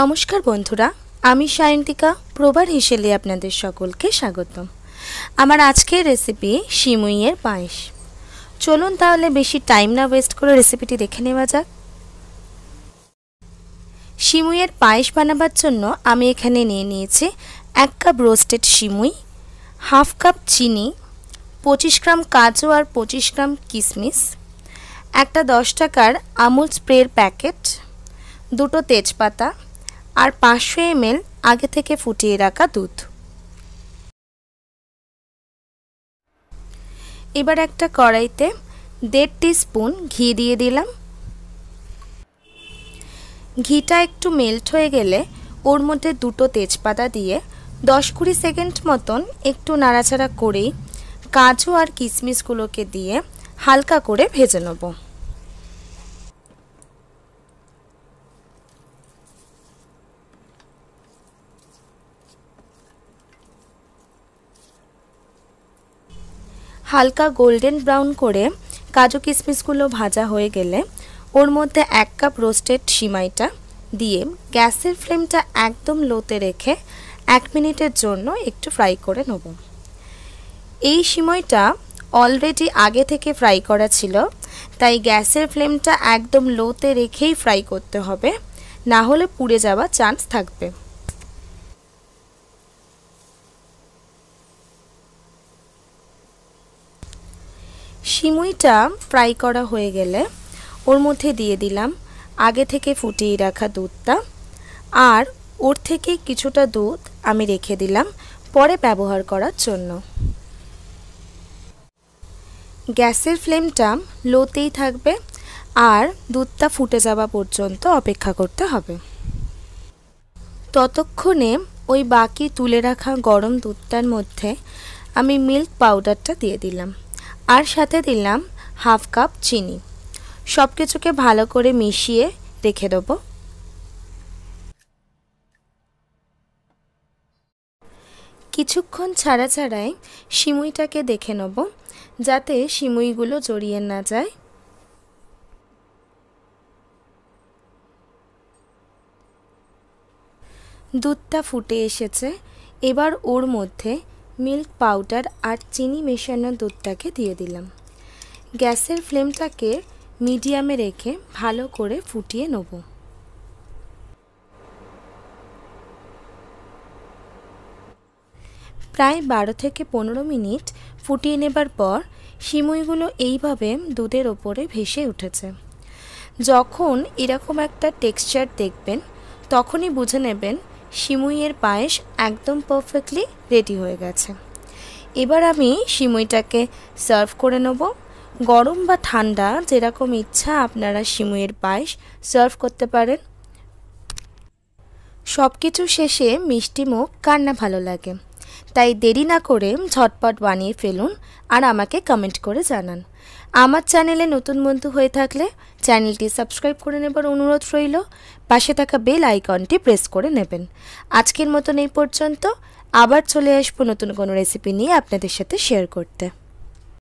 নমস্কার বন্ধুরা আমি সায়ন্তিকা প্রবার হিসেলে আপনাদের সকলকে স্বাগতম আমার আজকের রেসিপি শিমুইয়ের পায়েস চলুন তাহলে বেশি টাইম না ওয়েস্ট করে রেসিপিটি দেখে নেওয়া যাক শিমুইয়ের পায়েস বানাবার জন্য আমি এখানে নিয়ে নিয়েছি এক কাপ রোস্টেড শিমুই হাফ কাপ চিনি পঁচিশ গ্রাম কাজু আর পঁচিশ গ্রাম কিশমিস একটা দশ টাকার আমুল স্প্রের প্যাকেট দুটো তেজপাতা আর পাঁচশো এম আগে থেকে ফুটিয়ে রাখা দুধ এবার একটা কড়াইতে দেড় স্পুন ঘি দিয়ে দিলাম ঘিটা একটু মেল্ট হয়ে গেলে ওর মধ্যে দুটো তেজপাতা দিয়ে দশ কুড়ি সেকেন্ড মতন একটু নাড়াচাড়া করেই কাজু আর কিশমিশগুলোকে দিয়ে হালকা করে ভেজে নেবো হালকা গোল্ডেন ব্রাউন করে কাজু কিশমিশগুলো ভাজা হয়ে গেলে ওর মধ্যে এক কাপ রোস্টেড সিমাইটা দিয়ে গ্যাসের ফ্লেমটা একদম লোতে রেখে এক মিনিটের জন্য একটু ফ্রাই করে নেব এই সিমাইটা অলরেডি আগে থেকে ফ্রাই করা ছিল তাই গ্যাসের ফ্লেমটা একদম লোতে রেখেই ফ্রাই করতে হবে না হলে পুড়ে যাওয়ার চান্স থাকবে সিমুইটা ফ্রাই করা হয়ে গেলে ওর মধ্যে দিয়ে দিলাম আগে থেকে ফুটিয়ে রাখা দুধটা আর ওর থেকে কিছুটা দুধ আমি রেখে দিলাম পরে ব্যবহার করার জন্য গ্যাসের ফ্লেমটা লোতেই থাকবে আর দুধটা ফুটে যাওয়া পর্যন্ত অপেক্ষা করতে হবে ততক্ষণে ওই বাকি তুলে রাখা গরম দুধটার মধ্যে আমি মিল্ক পাউডারটা দিয়ে দিলাম আর সাথে দিলাম হাফ কাপ চিনি সব কিছুকে ভালো করে মিশিয়ে রেখে দেবো কিছুক্ষণ ছাড়া ছাড়াই সিমুইটাকে দেখে নেব যাতে সিমুইগুলো জড়িয়ে না যায় দুধটা ফুটে এসেছে এবার ওর মধ্যে মিল্ক পাউডার আর চিনি মেশানো দুধটাকে দিয়ে দিলাম গ্যাসের ফ্লেমটাকে মিডিয়ামে রেখে ভালো করে ফুটিয়ে নেব প্রায় বারো থেকে পনেরো মিনিট ফুটিয়ে নেবার পর সিমুইগুলো এইভাবে দুধের ওপরে ভেসে উঠেছে যখন এরকম একটা টেক্সচার দেখবেন তখনই বুঝে নেবেন সিমুইয়ের পায়েস একদম পারফেক্টলি রেডি হয়ে গেছে এবার আমি সিমুইটাকে সার্ভ করে নেব গরম বা ঠান্ডা যেরকম ইচ্ছা আপনারা সিমুইয়ের পায়েস সার্ভ করতে পারেন সব কিছু শেষে মিষ্টি মুখ কার না ভালো লাগে তাই দেরি না করে ঝটপট বানিয়ে ফেলুন আর আমাকে কমেন্ট করে জানান আমার চ্যানেলে নতুন বন্ধু হয়ে থাকলে চ্যানেলটি সাবস্ক্রাইব করে নেবার অনুরোধ রইল পাশে থাকা বেল আইকনটি প্রেস করে নেবেন আজকের মতন এই পর্যন্ত আবার চলে আসবো নতুন কোনো রেসিপি নিয়ে আপনাদের সাথে শেয়ার করতে